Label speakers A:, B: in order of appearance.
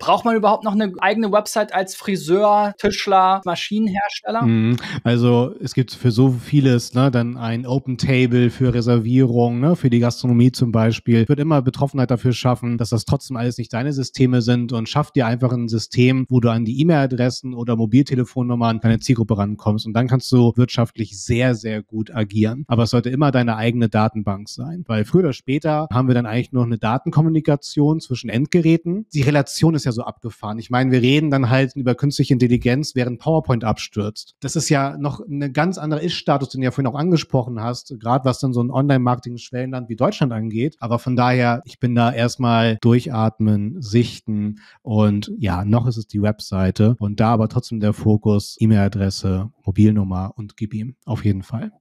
A: Braucht man überhaupt noch eine eigene Website als Friseur, Tischler, Maschinenhersteller?
B: Mhm. Also es gibt für so vieles, ne, dann ein Open Table für Reservierung, ne, für die Gastronomie zum Beispiel. Wird immer Betroffenheit dafür schaffen, dass das trotzdem alles nicht deine Systeme sind und schaff dir einfach ein System, wo du an die E-Mail-Adressen oder Mobiltelefonnummern deine Zielgruppe rankommst. Und dann kannst du wirtschaftlich sehr, sehr gut agieren. Aber es sollte immer deine eigene Datenbank sein. Weil früher oder später haben wir dann eigentlich nur eine Datenkommunikation zwischen Endgeräten. Die Relation ist ja ja so abgefahren. Ich meine, wir reden dann halt über künstliche Intelligenz, während PowerPoint abstürzt. Das ist ja noch eine ganz andere Ist-Status, den du ja vorhin auch angesprochen hast, gerade was dann so ein Online-Marketing-Schwellenland wie Deutschland angeht. Aber von daher, ich bin da erstmal durchatmen, sichten und ja, noch ist es die Webseite und da aber trotzdem der Fokus, E-Mail-Adresse, Mobilnummer und gib ihm auf jeden Fall.